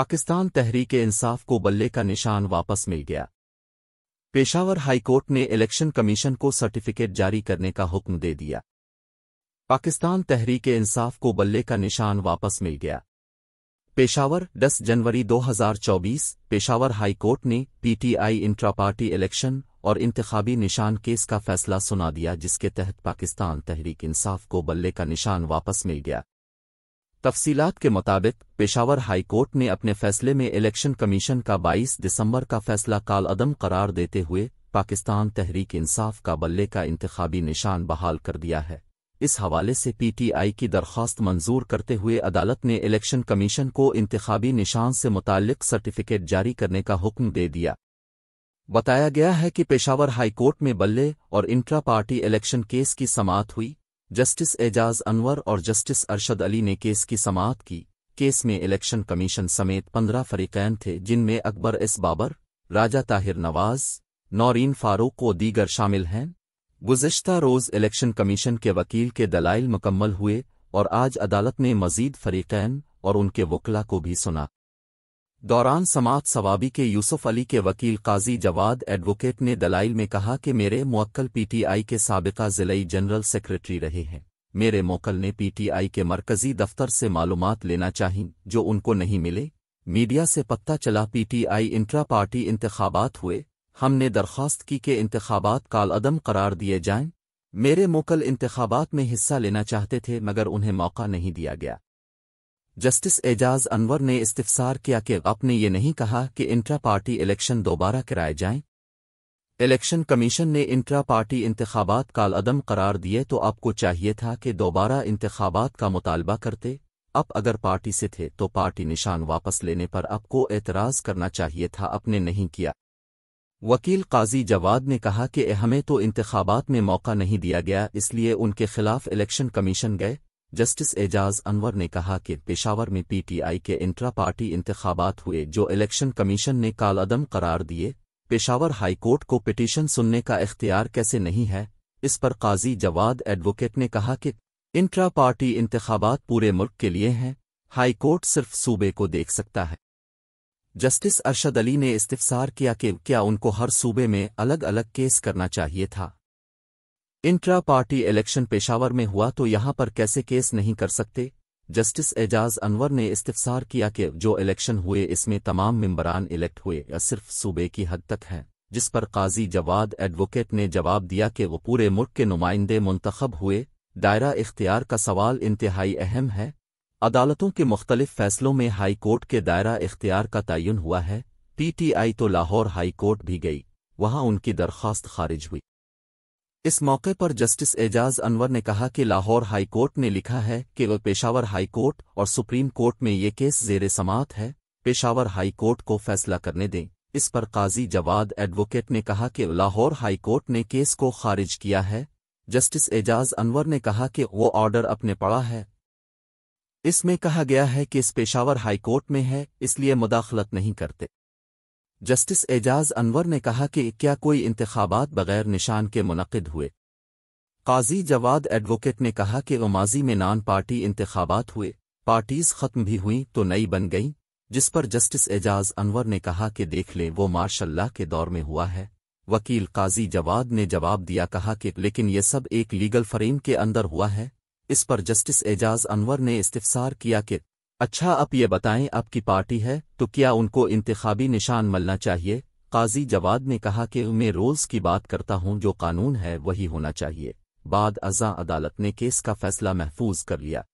पाकिस्तान तहरीक इंसाफ को बल्ले का निशान वापस मिल गया पेशावर हाईकोर्ट ने इलेक्शन कमीशन को सर्टिफिकेट जारी करने का हुक्म दे दिया पाकिस्तान तहरीक इंसाफ को बल्ले का निशान वापस मिल गया पेशावर 10 जनवरी 2024 पेशावर हाई कोर्ट ने पीटीआई इंट्रा पार्टी इलेक्शन और इंतबी निशान केस का फैसला सुना दिया जिसके तहत पाकिस्तान तहरीक इंसाफ को बल्ले का निशान वापस मिल गया तफसीलात के मुताबिक पेशावर हाई कोर्ट ने अपने फैसले में इलेक्शन कमीशन का 22 दिसंबर का फैसला काल अदम करार देते हुए पाकिस्तान तहरीक इंसाफ का बल्ले का इंतबी निशान बहाल कर दिया है इस हवाले से पीटीआई की दरख्वास्त मंजूर करते हुए अदालत ने इलेक्शन कमीशन को इंतबी निशान से मुतक सर्टिफिकेट जारी करने का हुक्म दे दिया बताया गया है कि पेशावर हाईकोर्ट में बल्ले और इंट्रा पार्टी इलेक्शन केस की समात हुई जस्टिस एजाज अनवर और जस्टिस अरशद अली ने केस की समाप्त की केस में इलेक्शन कमीशन समेत पंद्रह फरीकैन थे जिनमें अकबर एस बाबर राजा ताहिर नवाज नौरीन फारूक व दीगर शामिल हैं गुजशत रोज़ इलेक्शन कमीशन के वकील के दलाइल मुकम्मल हुए और आज अदालत ने मजीद फरीकैन और उनके वकला को भी सुना दौरान समात सवाबी के यूसुफ अली के वकील काजी जवाद एडवोकेट ने दलाइल में कहा कि मेरे मोक्ल पीटीआई के सबका ज़िलई जनरल सेक्रेटरी रहे हैं मेरे मोकल ने पीटीआई के मरकजी दफ्तर से मालूम लेना चाहिए जो उनको नहीं मिले मीडिया से पता चला पीटीआई इंट्रा पार्टी इंतबात हुए हमने दरख्वास्त की कि इंतबात कालअदम करार दिए जाएं मेरे मोकल इंतबात में हिस्सा लेना चाहते थे मगर उन्हें मौका नहीं दिया गया जस्टिस एजाज अनवर ने इस्तार किया कि आपने ये नहीं कहा कि इंट्रा पार्टी इलेक्शन दोबारा कराए जाएं। इलेक्शन कमीशन ने इंट्रा पार्टी इंतबात काल अदम करार दिए तो आपको चाहिए था कि दोबारा इंतबात का मुतालबा करते अब अगर पार्टी से थे तो पार्टी निशान वापस लेने पर आपको एतराज़ करना चाहिए था आपने नहीं किया वकील काजी जवाद ने कहा कि हमें तो इंतबात में मौका नहीं दिया गया इसलिए उनके खिलाफ इलेक्शन कमीशन गए जस्टिस एजाज अनवर ने कहा कि पेशावर में पीटीआई के इंट्रा पार्टी इंतबात हुए जो इलेक्शन कमीशन ने कालअदम करार दिए पेशावर हाईकोर्ट को पिटीशन सुनने का इख्तियार कैसे नहीं है इस पर काजी जवाद एडवोकेट ने कहा कि इंट्रा पार्टी इंतबात पूरे मुल्क के लिए हैं हाईकोर्ट सिर्फ सूबे को देख सकता है जस्टिस अरशद अली ने इस्तफसार किया कि क्या उनको हर सूबे में अलग अलग केस करना चाहिए था इंट्रा पार्टी इलेक्शन पेशावर में हुआ तो यहां पर कैसे केस नहीं कर सकते जस्टिस एजाज अनवर ने इस्तफसार किया कि जो इलेक्शन हुए इसमें तमाम मेंबरान इलेक्ट हुए या सिर्फ सूबे की हद तक हैं जिस पर काजी जवाद एडवोकेट ने जवाब दिया कि वो पूरे मुल्क के नुमाइंदे मुंतखब हुए दायरा इख्तियार का सवाल इंतहाई अहम है अदालतों के मुख्तलिफ फैसलों में हाई कोर्ट के दायरा इख्तियार का तयन हुआ है पीटीआई तो लाहौर हाई कोर्ट भी गई वहां उनकी दरख्वास्त खारिज हुई इस मौके पर जस्टिस एजाज अनवर ने कहा कि लाहौर हाई कोर्ट ने लिखा है कि वह पेशावर हाई कोर्ट और सुप्रीम कोर्ट में ये केस जेर समात है पेशावर हाई कोर्ट को फैसला करने दें इस पर काजी जवाद एडवोकेट ने कहा कि लाहौर हाई कोर्ट ने केस को खारिज किया है जस्टिस एजाज अनवर ने कहा कि वो ऑर्डर अपने पड़ा है इसमें कहा गया है कि इस पेशावर हाई कोर्ट में है इसलिए मुदाखलत नहीं करते जस्टिस एजाज अनवर ने कहा कि क्या कोई इंतबात बगैर निशान के मुनद हुए काजी जवाद एडवोकेट ने कहा कि माजी में नान पार्टी इंतबात हुए पार्टीज खत्म भी हुई तो नई बन गई जिस पर जस्टिस एजाज अनवर ने कहा कि देख ले वो मार्शल्ला के दौर में हुआ है वकील काजी जवाद ने जवाब दिया कहा कि लेकिन ये सब एक लीगल फ्रेम के अंदर हुआ है इस पर जस्टिस एजाज अनवर ने इस्तफसार किया कि अच्छा आप ये बताएं आपकी पार्टी है तो क्या उनको इंतबी निशान मिलना चाहिए काजी जवाद ने कहा कि मैं रोल्स की बात करता हूं जो कानून है वही होना चाहिए बाद अजा अदालत ने केस का फैसला महफूज कर लिया